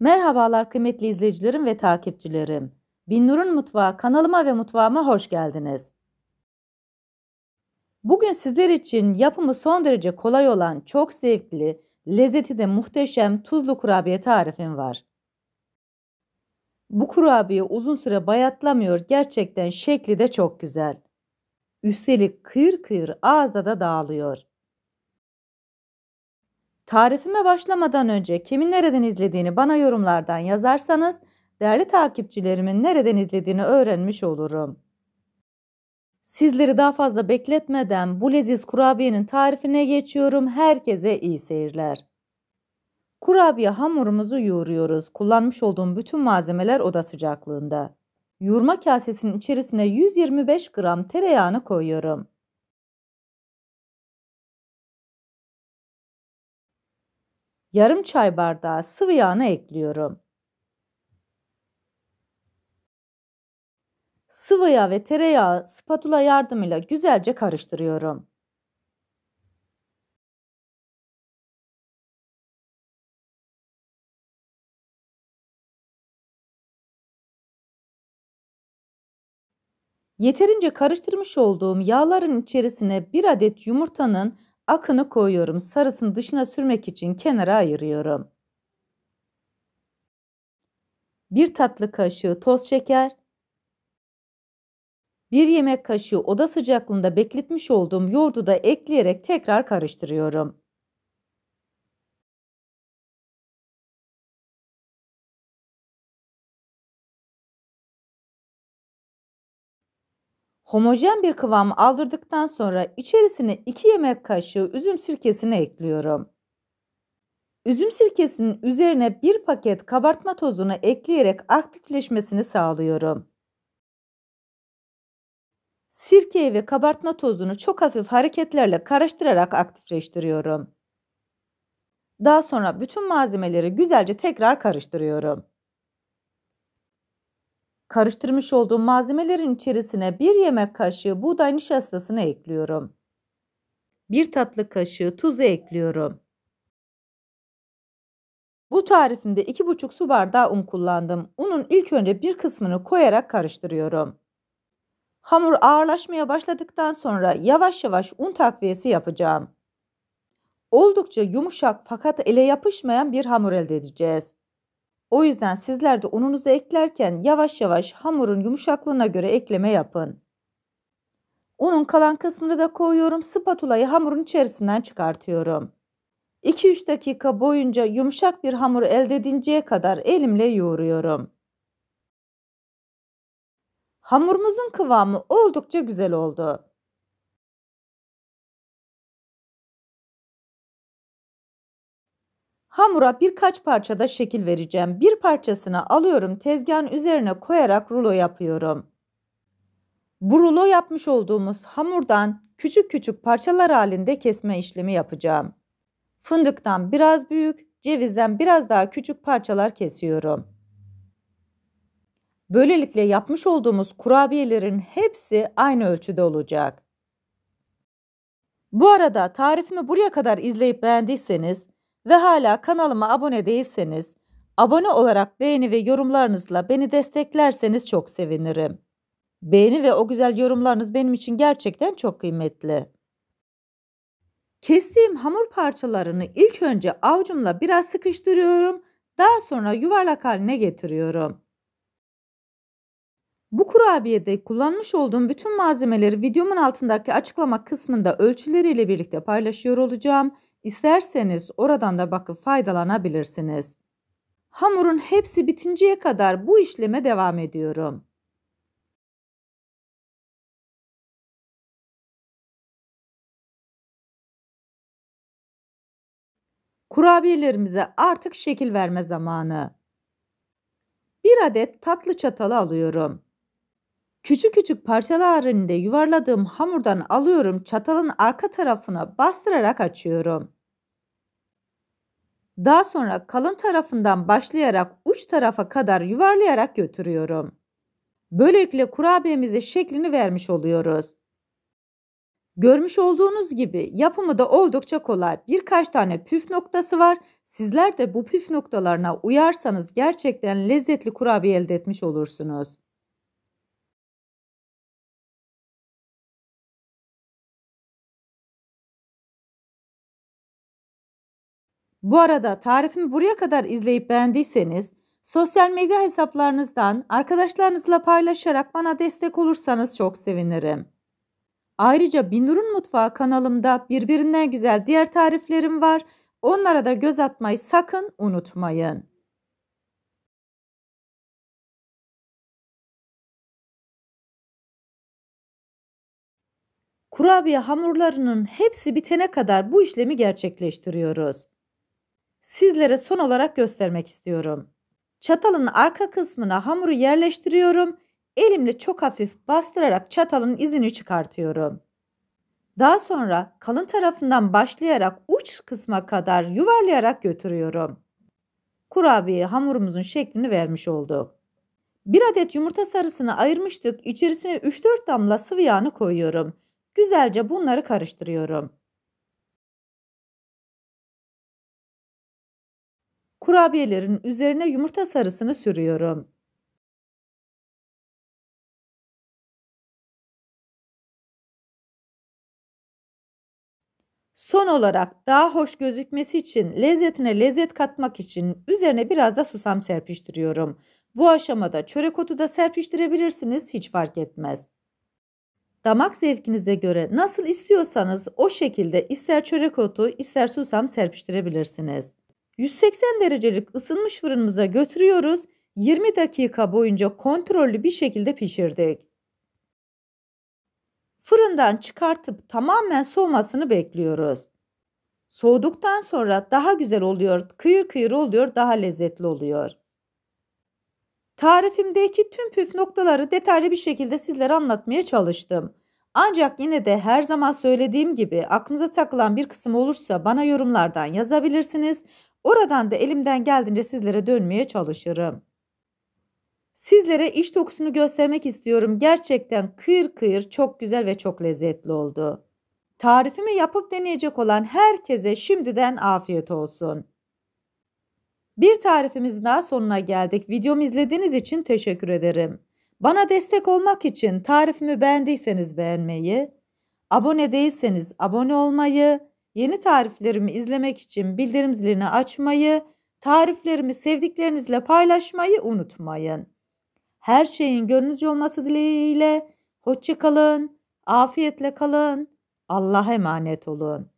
Merhabalar kıymetli izleyicilerim ve takipçilerim. Binnur'un Mutfağı kanalıma ve mutfağıma hoş geldiniz. Bugün sizler için yapımı son derece kolay olan çok zevkli, lezzeti de muhteşem tuzlu kurabiye tarifim var. Bu kurabiye uzun süre bayatlamıyor gerçekten şekli de çok güzel. Üstelik kıyır kıyır ağızda da dağılıyor. Tarifime başlamadan önce kimin nereden izlediğini bana yorumlardan yazarsanız değerli takipçilerimin nereden izlediğini öğrenmiş olurum. Sizleri daha fazla bekletmeden bu leziz kurabiyenin tarifine geçiyorum. Herkese iyi seyirler. Kurabiye hamurumuzu yoğuruyoruz. Kullanmış olduğum bütün malzemeler oda sıcaklığında. Yoğurma kasesinin içerisine 125 gram tereyağını koyuyorum. yarım çay bardağı sıvı yağını ekliyorum. Sıvı yağ ve tereyağı spatula yardımıyla güzelce karıştırıyorum. Yeterince karıştırmış olduğum yağların içerisine bir adet yumurtanın akını koyuyorum. Sarısını dışına sürmek için kenara ayırıyorum. 1 tatlı kaşığı toz şeker, 1 yemek kaşığı oda sıcaklığında bekletmiş olduğum yoğurdu da ekleyerek tekrar karıştırıyorum. Homojen bir kıvam aldırdıktan sonra içerisine 2 yemek kaşığı üzüm sirkesini ekliyorum. Üzüm sirkesinin üzerine 1 paket kabartma tozunu ekleyerek aktifleşmesini sağlıyorum. Sirkeyi ve kabartma tozunu çok hafif hareketlerle karıştırarak aktifleştiriyorum. Daha sonra bütün malzemeleri güzelce tekrar karıştırıyorum. Karıştırmış olduğum malzemelerin içerisine bir yemek kaşığı buğday nişastasını ekliyorum. Bir tatlı kaşığı tuzu ekliyorum. Bu tarifimde 2,5 su bardağı un kullandım. Unun ilk önce bir kısmını koyarak karıştırıyorum. Hamur ağırlaşmaya başladıktan sonra yavaş yavaş un takviyesi yapacağım. Oldukça yumuşak fakat ele yapışmayan bir hamur elde edeceğiz. O yüzden sizler de ununuzu eklerken yavaş yavaş hamurun yumuşaklığına göre ekleme yapın. Unun kalan kısmını da koyuyorum. Spatulayı hamurun içerisinden çıkartıyorum. 2-3 dakika boyunca yumuşak bir hamur elde edinceye kadar elimle yoğuruyorum. Hamurumuzun kıvamı oldukça güzel oldu. Hamura birkaç parçada şekil vereceğim. Bir parçasını alıyorum tezgahın üzerine koyarak rulo yapıyorum. Bu rulo yapmış olduğumuz hamurdan küçük küçük parçalar halinde kesme işlemi yapacağım. Fındıktan biraz büyük, cevizden biraz daha küçük parçalar kesiyorum. Böylelikle yapmış olduğumuz kurabiyelerin hepsi aynı ölçüde olacak. Bu arada tarifimi buraya kadar izleyip beğendiyseniz ve hala kanalıma abone değilseniz abone olarak beğeni ve yorumlarınızla beni desteklerseniz çok sevinirim. Beğeni ve o güzel yorumlarınız benim için gerçekten çok kıymetli. Kestiğim hamur parçalarını ilk önce avucumla biraz sıkıştırıyorum, daha sonra yuvarlak haline getiriyorum. Bu kurabiyede kullanmış olduğum bütün malzemeleri videomun altındaki açıklama kısmında ölçüleriyle birlikte paylaşıyor olacağım. İsterseniz oradan da bakıp faydalanabilirsiniz. Hamurun hepsi bitinceye kadar bu işleme devam ediyorum. Kurabiyelerimize artık şekil verme zamanı. Bir adet tatlı çatalı alıyorum. Küçük küçük parçalar halinde yuvarladığım hamurdan alıyorum, çatalın arka tarafına bastırarak açıyorum. Daha sonra kalın tarafından başlayarak uç tarafa kadar yuvarlayarak götürüyorum. Böylelikle kurabiyemize şeklini vermiş oluyoruz. Görmüş olduğunuz gibi yapımı da oldukça kolay. Birkaç tane püf noktası var. Sizler de bu püf noktalarına uyarsanız gerçekten lezzetli kurabiye elde etmiş olursunuz. Bu arada tarifimi buraya kadar izleyip beğendiyseniz sosyal medya hesaplarınızdan arkadaşlarınızla paylaşarak bana destek olursanız çok sevinirim. Ayrıca Binur'un Mutfağı kanalımda birbirinden güzel diğer tariflerim var. Onlara da göz atmayı sakın unutmayın. Kurabiye hamurlarının hepsi bitene kadar bu işlemi gerçekleştiriyoruz sizlere son olarak göstermek istiyorum. Çatalın arka kısmına hamuru yerleştiriyorum. Elimle çok hafif bastırarak çatalın izini çıkartıyorum. Daha sonra kalın tarafından başlayarak uç kısma kadar yuvarlayarak götürüyorum. Kurabiye hamurumuzun şeklini vermiş olduk. Bir adet yumurta sarısını ayırmıştık. İçerisine 3-4 damla sıvı yağını koyuyorum. Güzelce bunları karıştırıyorum. Kurabiyelerin üzerine yumurta sarısını sürüyorum. Son olarak daha hoş gözükmesi için lezzetine lezzet katmak için üzerine biraz da susam serpiştiriyorum. Bu aşamada çörek otu da serpiştirebilirsiniz hiç fark etmez. Damak zevkinize göre nasıl istiyorsanız o şekilde ister çörek otu ister susam serpiştirebilirsiniz. 180 derecelik ısınmış fırınımıza götürüyoruz. 20 dakika boyunca kontrollü bir şekilde pişirdik. Fırından çıkartıp tamamen soğumasını bekliyoruz. Soğuduktan sonra daha güzel oluyor, kıyır kıyır oluyor, daha lezzetli oluyor. Tarifimdeki tüm püf noktaları detaylı bir şekilde sizlere anlatmaya çalıştım. Ancak yine de her zaman söylediğim gibi aklınıza takılan bir kısım olursa bana yorumlardan yazabilirsiniz. Oradan da elimden geldiğince sizlere dönmeye çalışırım. Sizlere iş dokusunu göstermek istiyorum. Gerçekten kıyır kıyır çok güzel ve çok lezzetli oldu. Tarifimi yapıp deneyecek olan herkese şimdiden afiyet olsun. Bir tarifimiz daha sonuna geldik. Videomu izlediğiniz için teşekkür ederim. Bana destek olmak için tarifimi beğendiyseniz beğenmeyi, abone değilseniz abone olmayı, Yeni tariflerimi izlemek için bildirim zilini açmayı, tariflerimi sevdiklerinizle paylaşmayı unutmayın. Her şeyin gönlünüzce olması dileğiyle hoşçakalın, afiyetle kalın, Allah'a emanet olun.